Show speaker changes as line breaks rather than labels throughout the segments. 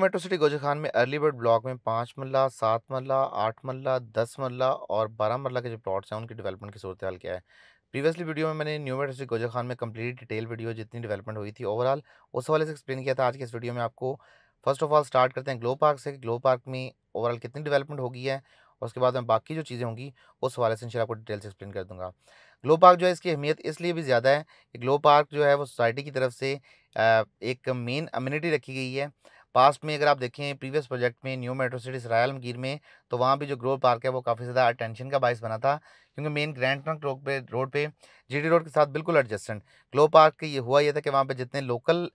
metro city Gujar Khan में early bird block में पाँच मल्ला सात मल्ला आठ मल्ला दस मल्ला और बारह मल्ला के जो प्लॉट्स हैं उनकी डेवलपमेंट की सूरत हाल क्या है प्रीवियसली वीडियो में मैंने new metro city Gujar Khan में कम्प्लीट डिटेल वीडियो जितनी डेवलपमेंट हुई थी ओवरऑल उस हवाले से एक्सप्लेन किया था आज के इस वीडियो में आपको फर्स्ट ऑफ ऑल स्टार्ट करते हैं ग्लो पार्क से ग्लो पार्क में ओवरऑल कितनी डेवलपमेंट होगी है और उसके बाद में बाकी जो चीज़ें होंगी उस हवाले से इंशाल्लाह आपको डिटेल से एक्सप्लेन कर दूंगा ग्लो पार्क जो है इसकी अहमियत इसलिए भी ज़्यादा है कि ग्लो पार्क जो है वो सोसाइटी की तरफ से एक मेन अम्यूनिटी रखी गई है पास्ट में अगर आप देखें प्रीवियस प्रोजेक्ट में न्यू मेट्रो सिटी सरायलमगीर में तो वहाँ भी जो ग्रो पार्क है वो काफ़ी ज़्यादा अटेंशन का बायस बना था क्योंकि मेन ग्रैंड ट्रंक रोड पे रोड पे जीडी रोड के साथ बिल्कुल एडजस्टेंट ग्लो पार्क ये हुआ यह था कि वहाँ पे जितने लोकल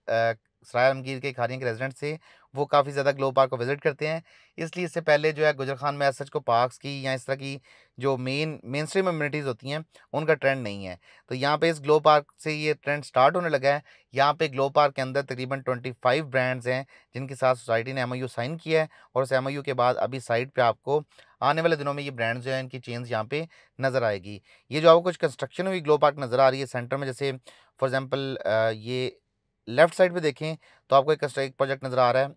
सराय आलमगीर के खारियन के रेजिडेंट से वो काफ़ी ज़्यादा ग्लो पार्क को विज़िट करते हैं इसलिए इससे पहले जो है गुजर खान में सच को पार्क्स की या इस तरह की जो मेन मेन स्ट्रीम इम्यूनिटीज़ होती हैं उनका ट्रेंड नहीं है तो यहाँ पे इस ग्लो पार्क से ये ट्रेंड स्टार्ट होने लगा है यहाँ पे ग्लो पार्क के अंदर तकरीबन फाइव ब्रांड्स हैं जिनके साथ सोसाइटी ने एम साइन किया है और उस एम के बाद अभी साइट पर आपको आने वाले दिनों में ये ब्रांड्स जो है इनकी चेंज यहाँ पे नज़र आएगी ये जो आपको कुछ कंस्ट्रक्शन हुई ग्लो पार्क नज़र आ रही है सेंटर में जैसे फॉर एग्जांपल ये लेफ्ट साइड पे देखें तो आपको एक एक प्रोजेक्ट नज़र आ रहा है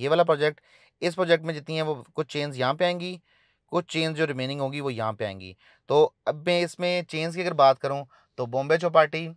ये वाला प्रोजेक्ट इस प्रोजेक्ट में जितनी है वो कुछ चेंज यहाँ पे आएंगी कुछ चेंज जो रिमेनिंग होगी वो यहाँ पे आएंगी तो अब मैं इसमें चेंज की अगर बात करूँ तो Bombay Chowpatty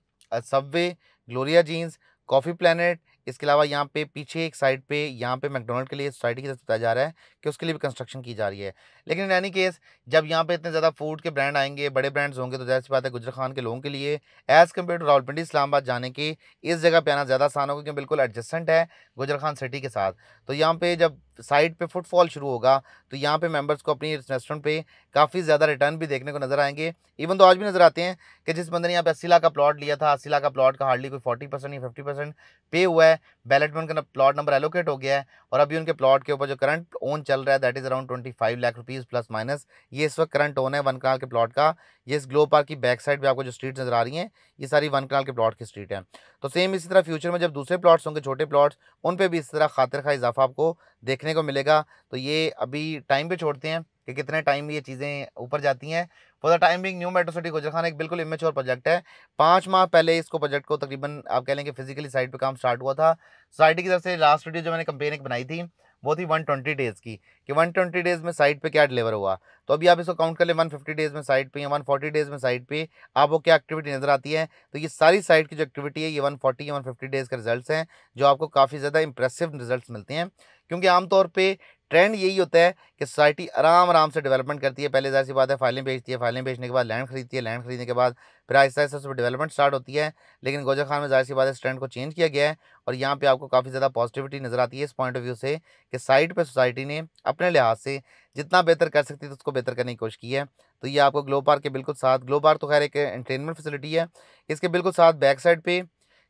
Subway Gloria Jeans coffee planet इसके अलावा यहाँ पे पीछे एक साइड पे यहाँ पे मैकडोनल्ड के लिए सोसाइटी की तरफ बताया जा रहा है कि उसके लिए भी कंस्ट्रक्शन की जा रही है लेकिन इन एनी केस जब यहाँ पे इतने ज़्यादा फूड के ब्रांड आएंगे बड़े ब्रांड्स होंगे तो जाहिर सी बात है गुजर खान के लोगों के लिए as compare to Rawalpindi Islamabad जाने की इस जगह पर आना ज़्यादा आसान होगा क्योंकि बिल्कुल एडजस्टेंट है गुजर खान सिटी के साथ तो यहाँ पर जब साइड पे फुटफॉल शुरू होगा तो यहाँ पे मेंबर्स को अपनी रेस्टोरेंट पे काफ़ी ज़्यादा रिटर्न भी देखने को नज़र आएंगे इवन तो आज भी नज़र आते हैं कि जिस बंदे ने यहाँ पे अस्सी लाख का प्लॉट लिया था अस्सी लाख का प्लॉट का हार्डली कोई फोर्टी परसेंट या फिफ्टी परसेंट पे हुआ है बैलेट में उनका प्लॉट नंबर एलोकेट हो गया है और अभी उनके प्लॉट के ऊपर जो करंट ओन चल रहा है that is around twenty five lakh rupees plus minus ये इस वक्त करंट ओन है वन कनाल के प्लॉट का ये इस ग्लो पार्क की बैक साइड पर आपको जो स्ट्रीट नजर आ रही हैं ये सारी वन कनाल के प्लॉट की स्ट्रीट है तो सेम इसी तरह फ्यूचर में जब दूसरे प्लॉट्स होंगे छोटे प्लाट्स उन पर भी इस तरह खातिर खा इजाफा आपको देखने को मिलेगा तो ये अभी टाइम पर छोड़ते हैं कि कितने टाइम ये चीज़ें ऊपर जाती हैं for the time being new metro city Gujar Khan एक बिल्कुल इमेच्योर प्रोजेक्ट है पाँच माह पहले इसको प्रोजेक्ट को तकरीबन आप कह लेंगे फिजिकली साइड पर काम स्टार्ट हुआ था सोसाइटी की तरफ से लास्ट वीडियो जो मैंने कंपेन एक बनाई थी वो थी वन ट्वेंटी डेज़ की कि वन ट्वेंटी डेज़ में साइट पे क्या डिलीवर हुआ तो अभी आप इसको काउंट कर ले वन फिफ्टी डेज़ में साइट पे या फोर्टी डेज़ में साइट पे वो क्या एक्टिविटी नज़र आती है तो ये सारी साइट की जो एक्टिविटी है ये वन फोर्टी या वन फिफ्टी डेज़ के रिजल्ट हैं जो आपको काफ़ी ज़्यादा इंप्रेसिव रिजल्ट मिलते हैं क्योंकि आमतौर पर ट्रेंड यही होता है कि सोसाइटी आराम आराम से डेवलपमेंट करती है पहले जैसी सी बात है फाइलें बेचती है फाइलें बेचने के बाद लैंड खरीदती है लैंड खरीदने के बाद फिर आहिस्ता आहिस्ता उसमें डेवलपमेंट स्टार्ट होती है लेकिन गोजा खान में जाहिर सी बात है इस ट्रेंड को चेंज किया गया है और यहाँ पर आपको काफ़ी ज़्यादा पॉजिटिविटी नज़र आती है इस पॉइंट ऑफ व्यू से कि साइड पर सोसाइटी ने अपने लिहाज से जितना बेहतर कर सकती थी उसको बेहतर करने की कोशिश की है तो ये आपको ग्लो पार्क के बिल्कुल साथ ग्लो पार्क तो खैर एक एंटरटेनमेंट फैसिलिटी है इसके बिल्कुल साथ बैक साइड पर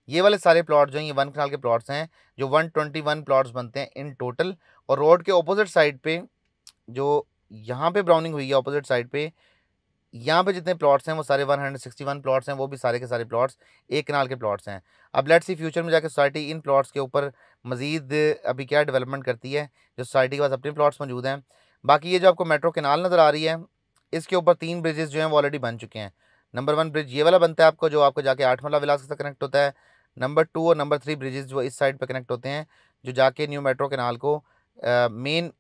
ये वाले सारे प्लॉट जो हैं ये वन कनाल के प्लॉट्स हैं जो वन ट्वेंटी वन प्लॉट्स बनते हैं इन टोटल और रोड के ऑपोजिट साइड पे जो यहाँ पे ब्राउनिंग हुई है ऑपोजिट साइड पे यहाँ पे जितने प्लॉट्स हैं वो सारे 161 प्लॉट्स हैं वो भी सारे के सारे प्लॉट्स एक कनाल के प्लॉट्स हैं अब लेट्स सी फ्यूचर में जाकर सोसाइटी इन प्लॉट्स के ऊपर मजीद अभी क्या डेवलपमेंट करती है जो सोसाइटी के पास अपने प्लॉट्स मौजूद हैं बाकी ये जो आपको मेट्रो केनाल नज़र आ रही है इसके ऊपर तीन ब्रिजेज़ जो हैं वो ऑलरेडी बन चुके हैं नंबर वन ब्रिज ये वाला बनता है आपको जो आपको जाके आठ मल्ला विलास के साथ कनेक्ट होता है नंबर टू और नंबर थ्री ब्रिजेज़ जो इस साइड पर कनेक्ट होते हैं जो जाके न्यू मेट्रो केनाल को मेन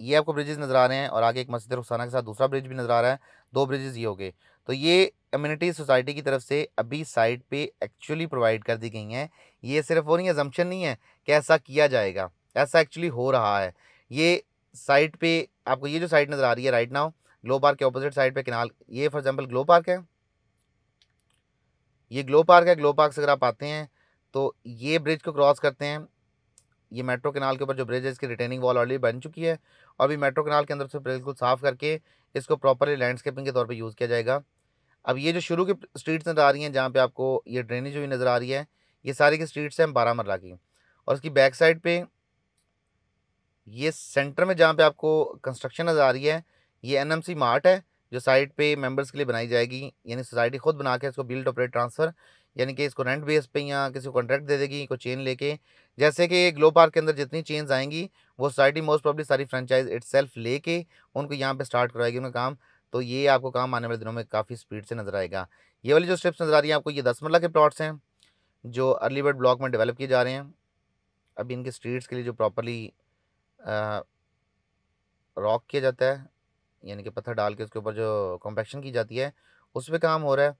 ये आपको ब्रिजेज़ नज़र आ रहे हैं और आगे एक मस्जिद रुखसाना के साथ दूसरा ब्रिज भी नज़र आ रहा है दो ब्रिजेज़ ये हो गए तो ये कम्युनिटी सोसाइटी की तरफ से अभी साइट पे एक्चुअली प्रोवाइड कर दी गई हैं ये सिर्फ और ये जम्पन नहीं है कि ऐसा किया जाएगा ऐसा एक्चुअली हो रहा है ये साइट पे आपको ये जो साइट नज़र आ रही है राइट नाउ ग्लो पार्क के अपोजिट साइड पे किनाल ये फॉर एग्जांपल ग्लो पार्क है ये ग्लो पार्क है ग्लो पार्क से अगर आप आते हैं तो ये ब्रिज को क्रॉस करते हैं ये मेट्रो कनाल के ऊपर जो ब्रिज है इसकी रिटेनिंग वॉल ऑलरेडी बन चुकी है और अभी मेट्रो कनाल के अंदर से बिल्कुल साफ करके इसको प्रॉपरली लैंडस्केपिंग के तौर पर यूज़ किया जाएगा अब ये जो शुरू की स्ट्रीट्स नज़र आ रही हैं जहाँ पे आपको ये ड्रेनेज हुई नज़र आ रही है ये सारी की स्ट्रीट्स हैं बारामरला की और उसकी बैक साइड पर ये सेंटर में जहाँ पे आपको कंस्ट्रक्शन नज़र आ रही है ये एन मार्ट है जो साइट पे मेंबर्स के लिए बनाई जाएगी यानी सोसाइटी खुद बना के इसको बिल्ड ऑपरेट ट्रांसफ़र यानी कि इसको रेंट बेस पे या किसी को कॉन्ट्रैक्ट दे देगी कोई चेन लेके जैसे कि ग्लो पार्क के अंदर जितनी चेन्स आएंगी वो सोसाइटी मोस्ट प्रॉब्ली सारी फ्रेंचाइज इट्सल्फ लेके उनको यहाँ पे स्टार्ट करवाएगी उनका काम तो ये आपको काम आने वाले दिनों में काफ़ी स्पीड से नजर आएगा ये वाली जो स्टेप्स नज़र आ रही है आपको ये दस मरला के प्लॉट्स हैं जो अर्ली बर्ड ब्लॉक में डेवलप किए जा रहे हैं अभी इनके स्ट्रीट्स के लिए जो प्रॉपरली रॉक किया जाता है यानी कि पत्थर डाल के उसके ऊपर जो कॉम्पैक्शन की जाती है उस पर काम हो रहा है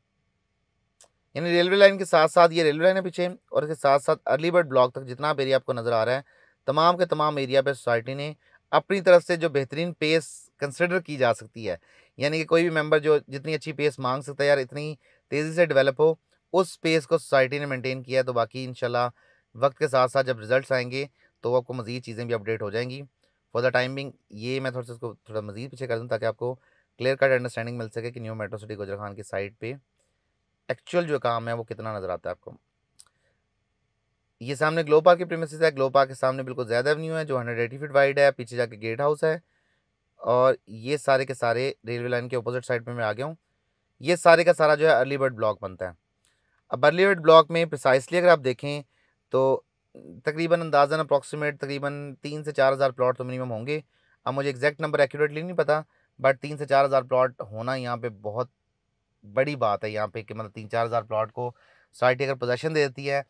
यानी रेलवे लाइन के साथ साथ ये रेलवे लाइन है पीछे और इसके साथ साथ अर्ली बर्ड ब्लॉक तक जितना एरिया आपको नज़र आ रहा है तमाम के तमाम एरिया पे सोसाइटी ने अपनी तरफ से जो बेहतरीन पेस कंसिडर की जा सकती है यानी कि कोई भी मेम्बर जो जितनी अच्छी पेस मांग सकता है यार इतनी तेज़ी से डेवलप हो उस पेस को सोसाइटी ने मेनटेन किया है तो बाकी इन वक्त के साथ साथ जब रिजल्ट आएंगे तो आपको मज़ीद चीज़ें भी अपडेट हो जाएंगी फॉर द टाइमिंग ये मैं थोड़ा सा उसको थोड़ा मज़ीद पीछे कर दूँ ताकि आपको क्लियर कट अंडरस्टैंडिंग मिल सके कि new metro city Gujar Khan Khan की साइट पर एक्चुअल जो काम है वो कितना नज़र आता है आपको ये सामने ग्लो पार्क की प्रेमिस है ग्लो पार्क के सामने बिल्कुल ज़्यादा एवन्यू है जो हंड्रेड एटी फीट वाइड है पीछे जाके गेट हाउस है और ये सारे के सारे रेलवे लाइन के अपोजिट साइड पे मैं आ गया हूँ ये सारे का सारा जो है अर्ली बर्ड ब्लॉक बनता है अब अर्ली बर्ड ब्लॉक में प्रिसाइसली अगर आप देखें तो तकरीबन अंदाजन अप्रॉक्सीमेट तकरीबन तीन से चार हज़ार प्लाट तो मिनिमम होंगे अब मुझे एग्जैक्ट नंबर एक्यूरेटली नहीं पता बट तीन से चार हज़ार प्लाट होना यहाँ पर बहुत बड़ी बात है यहाँ पे कि मतलब तीन चार हज़ार प्लाट को सोसाइटी अगर पोजेशन दे देती है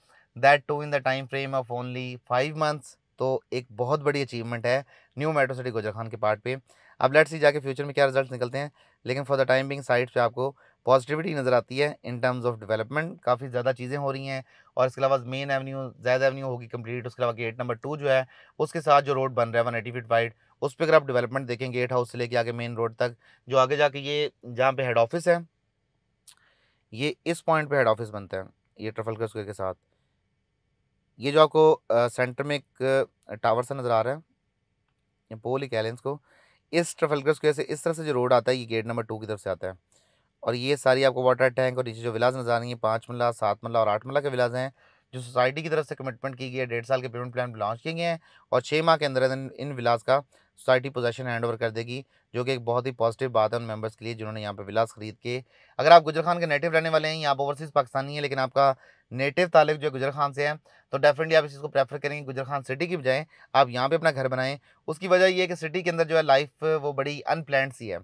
that too in the time frame of only five months तो एक बहुत बड़ी अचीवमेंट है न्यू मेट्रो सिटी गुजर खान के पार्ट पे अब लेट्स सी जाके फ्यूचर में क्या रिजल्ट निकलते हैं लेकिन for the time being side पे आपको पॉजिटिविटी नज़र आती है इन टर्म्स ऑफ डेवलपमेंट काफ़ी ज़्यादा चीज़ें हो रही हैं और इसके अलावा मेन एवेन्यू जैद एवेन्यू होगी कम्प्लीट उसके अलावा गेट नंबर टू जो है उसके साथ जो रोड बन रहा है वन एटी फिट वाइड उस पर अगर आप डेवलपमेंट देखें गेट हाउस से लेके आगे मेन रोड तक जो आगे जाके ये जहाँ पे हेड ऑफिस है ये इस पॉइंट पे हेड ऑफिस बनता है ये ट्रफल स्क्वायर के साथ ये जो आपको आ, सेंटर में एक टावर सा नज़र आ रहा है या पोल ही कह लें इसको इस ट्रफलगर स्क्वायर से इस तरह से जो रोड आता है ये गेट नंबर टू की तरफ से आता है और ये सारी आपको वाटर टैंक और नीचे जो विलाज नज़र आ रही है पाँच मल्ला सात मल्ला और आठ मल्ला के विलाज हैं जो सोसाइटी की तरफ से कमिटमेंट की गई है डेढ़ साल के पेमेंट प्लान लॉन्च किए गए हैं और छः माह के अंदर इन विलास का सोसाइटी पोजेशन हैंड ओवर कर देगी जो कि एक बहुत ही पॉजिटिव बात है उन मेंबर्स के लिए जिन्होंने यहाँ पर विलास खरीद के अगर आप गुजर खान के नेटिव रहने वाले हैं यहाँ ओवरसीज़ पाकिस्तानी है लेकिन आपका नेटिव तालिक जो है गुजर खान से है तो डेफिनेटली आप इस चीज़ को प्रेफर करेंगे गुजर खान सिटी की बजाय आप यहाँ पर अपना घर बनाएं उसकी वजह यह है कि सिटी के अंदर जो है लाइफ वो बड़ी अनप्लैंड सी है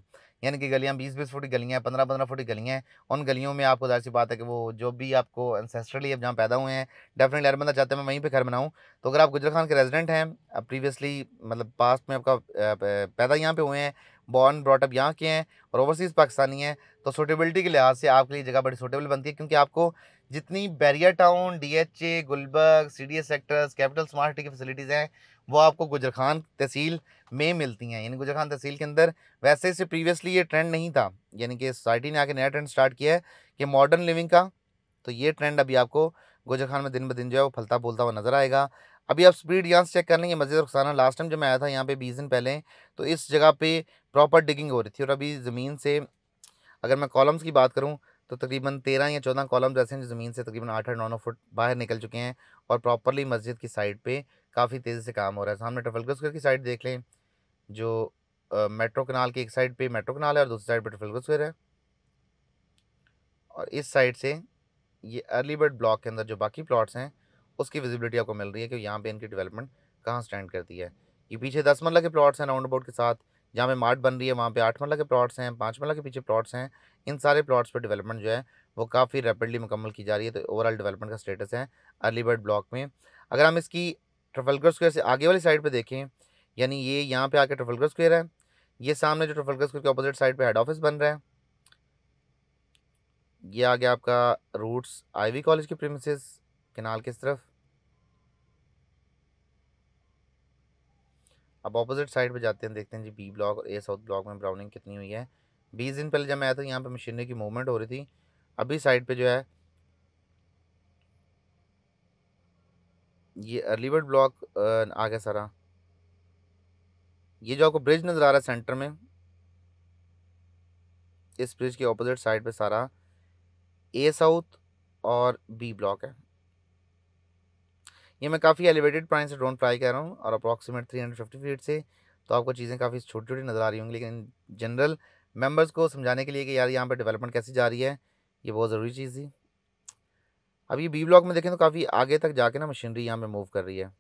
यानी कि गलियाँ बीस बीस फुट की गलियाँ हैं पंद्रह पंद्रह फुट की गलियाँ हैं उन गलियों में आपको जाहिर सी बात है कि वो जो भी आपको एनसेस्ट्रली अब जहाँ पैदा हुए हैं डेफिनेटली हर बंदा चाहते हैं मैं वहीं पर घर बनाऊँ तो अगर आप गुजरखान खान के रेजिडेंट हैं प्रीवियसली मतलब पास्ट में आपका पैदा यहाँ पर हुए हैं बॉर्न ब्रॉटअप यहाँ के हैं और ओवरसीज़ पाकिस्तानी हैं तो सूटेबिलिटी के लिहाज से आपके लिए जगह बड़ी सूटेबल बनती है क्योंकि आपको जितनी Bahria town D H A Gulberg C D S sectors capital smart city की फैसिलिटीज़ हैं वो आपको गुजर खान तहसील में मिलती हैं यानी गुजर खान तहसील के अंदर वैसे से प्रीवियसली ये ट्रेंड नहीं था यानी कि सोसाइटी ने आके नया ट्रेंड स्टार्ट किया है कि मॉडर्न लिविंग का तो ये ट्रेंड अभी आपको गुजर खान में दिन ब दिन जो है वो फलता फूलता हुआ नज़र आएगा अभी आप स्पीड यहाँ से चेक कर लेंगे मस्जिद रुखसाना लास्ट टाइम जब मैं आया था यहाँ पे बीस दिन पहले तो इस जगह पे प्रॉपर डिगिंग हो रही थी और अभी ज़मीन से अगर मैं कॉलम्स की बात करूँ तो तकरीबन तेरह या चौदह कॉलम्स ऐसे हैं जो ज़मीन से तकरीबन आठ आठ नौ नौ फुट बाहर निकल चुके हैं और प्रॉपरली मस्जिद की साइड पर काफ़ी तेज़ी से काम हो रहा है सामने ट्रफलगर स्क्वायर की साइड देख लें जो मेट्रो कनाल की एक साइड पे मेट्रो कनाल है और दूसरी साइड पे ट्रफलगर स्क्वायर है और इस साइड से ये अर्ली बर्ड ब्लॉक के अंदर जो बाकी प्लॉट्स हैं उसकी विजिबिलिटी आपको मिल रही है कि यहाँ पर इनकी डिवेलपमेंट कहाँ स्टैंड करती है ये पीछे दस मरला के प्लाट्स हैं राउंड अबाउट के साथ जहाँ पे मार्ट बन रही है वहाँ पे आठ मरला के प्लॉट्स हैं पाँच मरला के पीछे प्लॉट्स हैं इन सारे प्लॉट्स पर डेवलपमेंट जो है वो काफ़ी रैपिडली मुकम्मल की जा रही है तो ओवरऑल डेवलपमेंट का स्टेटस है अर्ली बर्ड ब्लॉक में अगर हम इसकी ट्रफलगर स्क्वायर से आगे वाली साइड पे देखें यानी ये यहाँ पे आके ट्रफलगर स्क्वायर है ये सामने जो ट्रफलगर स्क्वायर के अपोजिट साइड पे हेड ऑफिस बन रहा है ये आ गया आपका रूट्स आईवी कॉलेज के प्रेमिसेस किनाल किस तरफ अब ऑपोजिट साइड पे जाते हैं देखते हैं जी बी ब्लॉक और ए साउथ ब्लॉक में ब्राउनिंग कितनी हुई है बीस दिन पहले जब मैं आया था यहाँ पे मशीनरी की मूवमेंट हो रही थी अभी साइड पे जो है ये अर्ली बर्ड ब्लॉक आ गया सारा ये जो आपको ब्रिज नज़र आ रहा है सेंटर में इस ब्रिज के ऑपोजिट साइड पे सारा ए साउथ और बी ब्लॉक है ये मैं काफ़ी एलिवेटेड प्राइस से ड्रोन फ्लाई कर रहा हूँ और approximate three hundred fifty feet से तो आपको चीज़ें काफ़ी छोटी छोटी नज़र आ रही होंगी लेकिन जनरल मेंबर्स को समझाने के लिए कि यार यहाँ पर डेवलपमेंट कैसी जा रही है ये बहुत ज़रूरी चीज़ थी अब ये बी ब्लॉक में देखें तो काफ़ी आगे तक जाके ना मशीनरी यहाँ पे मूव कर रही है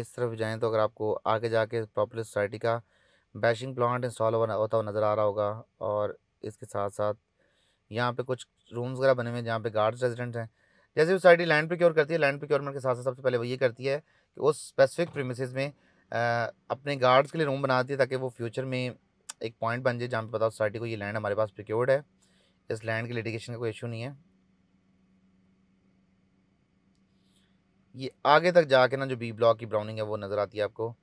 इस तरफ जाएँ तो अगर आपको आगे जाके पॉपुलर सोसाइटी का बैशिंग प्लांट इंस्टॉल होता हुआ नज़र आ रहा होगा और इसके साथ साथ यहाँ पे कुछ रूम्स वगैरह बने हुए हैं जहाँ पे गार्ड्स रेजिडेंट हैं जैसे सोसाइटी लैंड प्रिक्योर करती है लैंड प्रिक्योरमेंट के साथ साथ सबसे पहले वो ये करती है कि उस स्पेसिफिक प्रीमिस में आ, अपने गार्ड्स के लिए रूम बनाती है ताकि वो फ्यूचर में एक पॉइंट बन जाए जहाँ पे पता सोसाइटी को ये लैंड हमारे पास प्रिक्योर्ड है इस लैंड के लिटिगेशन का कोई इशू नहीं है ये आगे तक जाके ना जो बी ब्लॉक की ब्राउनिंग है वो नज़र आती है आपको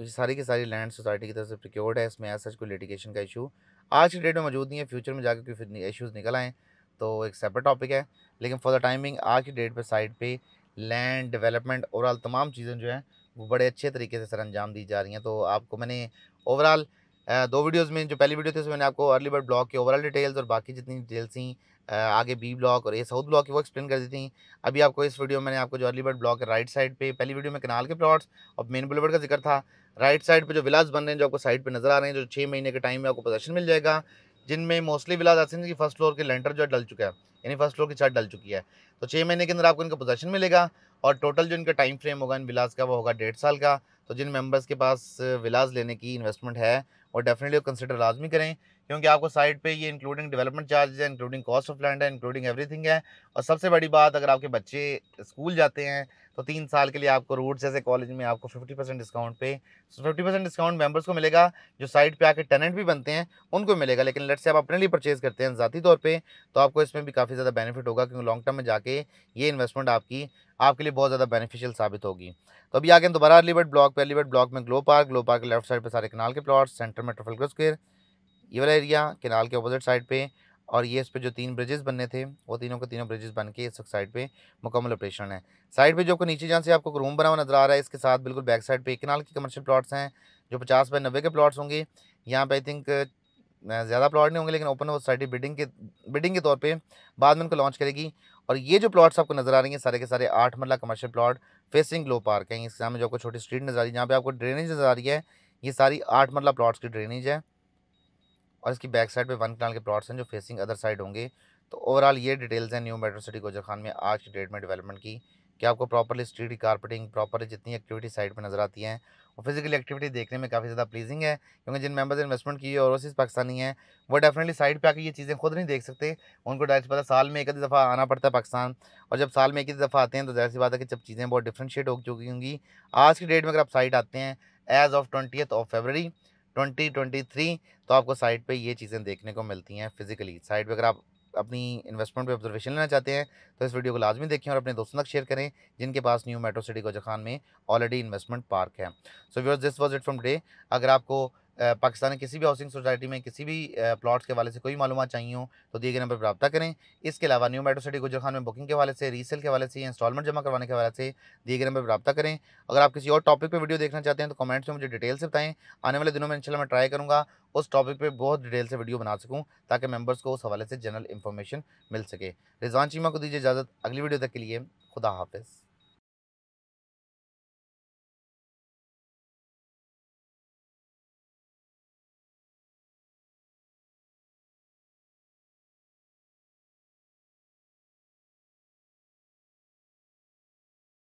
ये सारी की सारी लैंड सोसाइटी की तरफ से प्रिक्योर्ड है इसमें ऐसा कोई लिटिगेशन का इशू आज के डेट में मौजूद नहीं है फ्यूचर में जाकर कोई फिर इशूज़ निकल आएँ तो एक सेपरेट टॉपिक है लेकिन फॉर द टाइमिंग आज की डेट पर साइड पर लैंड डेवलपमेंट ओवरऑल तमाम चीज़ें जो हैं वो बड़े अच्छे तरीके से सर अंजाम दी जा रही हैं तो आपको मैंने ओवरऑल दो वीडियोस में जो पहली वीडियो थी उसमें मैंने आपको अर्ली बर्ड ब्लॉक के ओवरऑल डिटेल्स और बाकी जितनी डिटेल्स थी आगे बी ब्लॉक और ए साउथ ब्लॉक की वो एक्सप्लेन कर दी थी अभी आपको इस वीडियो में मैंने आपको जो अर्ली बर्ड ब्लॉक है राइट साइड पे पहली वीडियो में कनाल के प्लॉट्स और मेन बुलेवर्ड का जिक्र था राइट साइड पर जो विलास बन रहे हैं जो आपको साइड पर नजर आ रहे हैं जो छः महीने के टाइम में आपको प्रदर्शन मिल जाएगा जिनमें मोस्टली विलाज आसिन कि फर्स्ट फ्लोर के लेंटर जो है डल चुका है यानी फर्स्ट फ्लोर की छत डल चुकी है तो छः महीने के अंदर आपको इनका पोजेशन मिलेगा और टोटल जो इनका टाइम फ्रेम होगा इन विलाज का वो होगा डेढ़ साल का तो जिन मेम्बर्स के पास विलाज लेने की इन्वेस्टमेंट है और डेफिनेटली कंसिडर लाजमी करें क्योंकि आपको साइट पे ये इंक्लूडिंग डेवलपमेंट चार्जेज है इंक्लूडिंग कॉस्ट ऑफ लैंड है इंक्लूडिंग एवरीथिंग है और सबसे बड़ी बात अगर आपके बच्चे स्कूल जाते हैं तो तीन साल के लिए आपको रूट जैसे कॉलेज में आपको 50 परसेंट डिस्काउंट पे फिफ्टी परसेंट डिस्काउंट मेम्बर्स को मिलेगा जो साइट पे आके टेनेंट भी बनते हैं उनको मिलेगा लेकिन लट से आप अपने लिए परचेज़ करते हैं ज़ाती तौर पे तो आपको इसमें भी काफ़ी ज़्यादा बेनिफिट होगा क्योंकि लॉन्ग टर्म में जाके ये इन्वेस्टमेंट आपकी आपके लिए बहुत ज़्यादा बेनिफिशियल साबित होगी तो अभी आगे दोबारा अलीबर्ट ब्लॉक पर अलीबर्ट ब्लॉक में glow park glow park left side पर सारे कनाल के प्लॉट सेंटर में ट्रफलकर स्क्वेयर ये वाला एरिया केनाल के अपोजिट साइड पे और ये इस पर जो तीन ब्रिजेस बनने थे वो तीनों के तीनों ब्रिजेस बन के इस साइड पे मुकम्मल ऑपरेशन है साइड पे जो आपको नीचे जहाँ से आपको रूम बना हुआ नजर आ रहा है इसके साथ बिल्कुल बैक साइड पे किनाल के कमर्शियल प्लाट्स हैं जो पचास बाय नब्बे के प्लाट्स होंगे यहाँ पर आई थिंक ज़्यादा प्लाट नहीं होंगे लेकिन ओपन सोसाइटी बिल्डिंग के बिल्डिंग के तौर पर बाद में उनको लॉन्च करेगी और ये जो प्लाट्स आपको नजर आ रही हैं सारे के सारे आठ marla commercial plot facing glow park हैं इसके सामने जो आपको छोटी स्ट्रीट नजर आ रही है जहाँ पे आपको ड्रेनेज नजर आ रही है ये सारी आठ मरला प्लाट्स की ड्रेनेज है और इसकी बैक साइड पे वन कनाल के प्लॉट्स हैं जो फेसिंग अदर साइड होंगे तो ओवरऑल ये डिटेल्स हैं new metro city Gujar Khan में आज की डेट में डेवलपमेंट की कि आपको प्रॉपरली स्ट्रीट कारपेटिंग प्रॉपरली जितनी एक्टिविटी साइड पर नजर आती हैं और फिजिकली एक्टिविटी देखने में काफ़ी ज़्यादा प्लीजिंग है क्योंकि जिन मेंबर्स इन्वेस्टमेंट की है और ओवरसीज़ पाकिस्तानी है वो डेफिनेटली साइड पे आकर ये चीज़ें खुद नहीं देख सकते उनको डायरेक्ट पता साल में एक आधी दफ़ा आना पड़ता है पाकिस्तान और जब साल में एक ही दफ़ा आते हैं तो जैसी सी बात है कि जब चीज़ें बहुत डिफ्रेंशिएट हो चुकी होंगी आज की डेट में अगर आप साइड आते हैं as of twenty of February 2023 तो आपको साइट पे ये चीज़ें देखने को मिलती हैं फिजिकली साइट पे अगर आप अपनी इन्वेस्टमेंट पे ऑब्जर्वेशन लेना चाहते हैं तो इस वीडियो को लाजमी देखें और अपने दोस्तों तक शेयर करें जिनके पास new metro city Gujar Khan में ऑलरेडी इन्वेस्टमेंट पार्क है so viewers this was it from day अगर आपको पाकिस्तान में किसी भी हाउसिंग सोसाइटी में किसी भी प्लॉट्स के वाले से कोई मालूम चाहिए हो तो दिए गए नंबर पर रब्ता करें इसके अलावा न्यू मेट्रो सिटी गुजर खान में बुकिंग के वाले से रीसेल के वाले से या इंस्टॉलमेंट जमा करवाने के वाले से दिए गए नंबर पर रब्ता करें अगर आप किसी और टॉपिक पर वीडियो देखना चाहते हैं तो कमेंट्स में मुझे डिटेल से बताएं आने वाले दिनों में इनशाला मैं ट्राई करूँगा उस टॉपिक पर बहुत डिटेल से वीडियो बना सकूँ ताकि मेम्बर्स को उस हवाले से जनरल इन्फॉर्मेशन मिल सके रिजवान चीमा को दीजिए इजाज़त अगली वीडियो तक के लिए खुदा हाफिज़